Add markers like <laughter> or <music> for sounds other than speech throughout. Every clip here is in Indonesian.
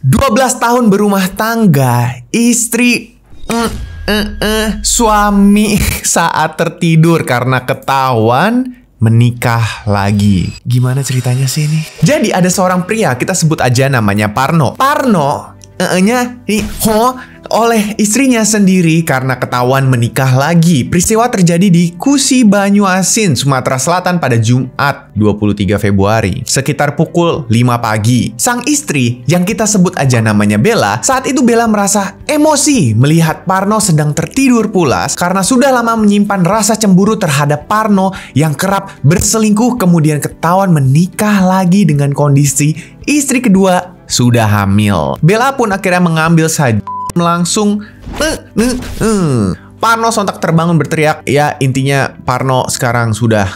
12 tahun berumah tangga, istri mm, mm, mm, suami <laughs> saat tertidur karena ketahuan menikah lagi. Gimana ceritanya sih ini? Jadi ada seorang pria, kita sebut aja namanya Parno. Parno, e -e nya ho, oleh istrinya sendiri karena ketahuan menikah lagi. Peristiwa terjadi di Kusi Banyuasin, Sumatera Selatan pada Jumat 23 Februari, sekitar pukul 5 pagi. Sang istri, yang kita sebut aja namanya Bella, saat itu Bella merasa emosi melihat Parno sedang tertidur pulas karena sudah lama menyimpan rasa cemburu terhadap Parno yang kerap berselingkuh kemudian ketahuan menikah lagi dengan kondisi istri kedua sudah hamil. Bella pun akhirnya mengambil saja langsung uh, Parno sontak terbangun berteriak, ya intinya Parno sekarang sudah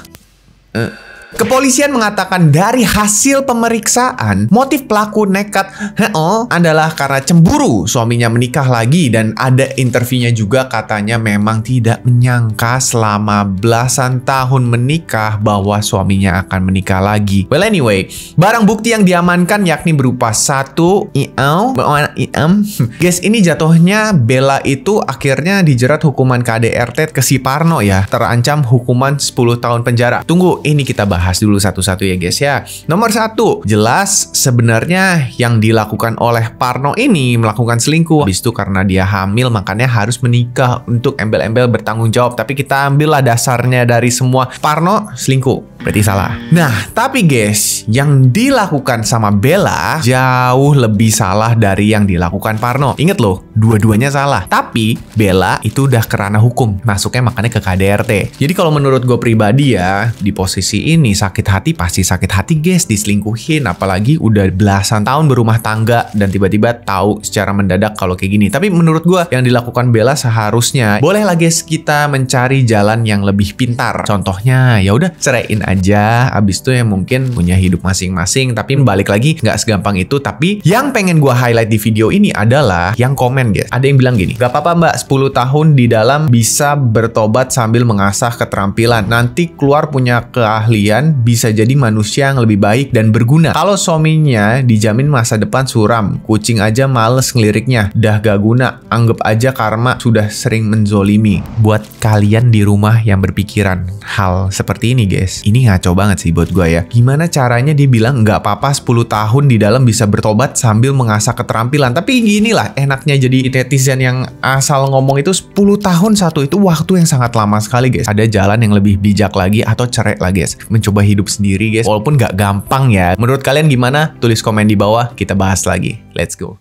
e. Kepolisian mengatakan dari hasil pemeriksaan, motif pelaku nekat heo adalah karena cemburu suaminya menikah lagi dan ada interviewnya juga katanya memang tidak menyangka selama belasan tahun menikah bahwa suaminya akan menikah lagi. Well anyway, barang bukti yang diamankan yakni berupa satu iau, iam. Guys, ini jatuhnya Bella itu akhirnya dijerat hukuman KDRT ke si Parno ya, terancam hukuman 10 tahun penjara. Tunggu, ini kita bahas bahas dulu satu-satu ya guys ya. Nomor satu, jelas sebenarnya yang dilakukan oleh Parno ini melakukan selingkuh. Habis itu karena dia hamil makanya harus menikah untuk embel-embel bertanggung jawab. Tapi kita ambillah dasarnya dari semua Parno selingkuh berarti salah. Nah, tapi guys, yang dilakukan sama Bella jauh lebih salah dari yang dilakukan Parno. Ingat loh, dua-duanya salah. Tapi Bella itu udah kerana hukum, masuknya makanya ke KDRT. Jadi kalau menurut gue pribadi ya, di posisi ini sakit hati pasti sakit hati guys diselingkuhin, apalagi udah belasan tahun berumah tangga dan tiba-tiba tahu secara mendadak kalau kayak gini. Tapi menurut gue yang dilakukan Bella seharusnya bolehlah guys kita mencari jalan yang lebih pintar. Contohnya ya udah ceraiin aja aja abis itu ya mungkin punya hidup masing-masing tapi balik lagi nggak segampang itu tapi yang pengen gue highlight di video ini adalah yang komen guys ada yang bilang gini gak apa-apa mbak 10 tahun di dalam bisa bertobat sambil mengasah keterampilan nanti keluar punya keahlian bisa jadi manusia yang lebih baik dan berguna kalau suaminya dijamin masa depan suram kucing aja males ngeliriknya dah gak guna anggap aja karma sudah sering menzolimi buat kalian di rumah yang berpikiran hal seperti ini guys ini ini ngaco banget sih buat gue ya. Gimana caranya dia bilang nggak papa apa 10 tahun di dalam bisa bertobat sambil mengasah keterampilan. Tapi gini lah enaknya jadi netizen yang asal ngomong itu 10 tahun satu itu waktu yang sangat lama sekali guys. Ada jalan yang lebih bijak lagi atau cerek lah guys. Mencoba hidup sendiri guys walaupun nggak gampang ya. Menurut kalian gimana? Tulis komen di bawah kita bahas lagi. Let's go.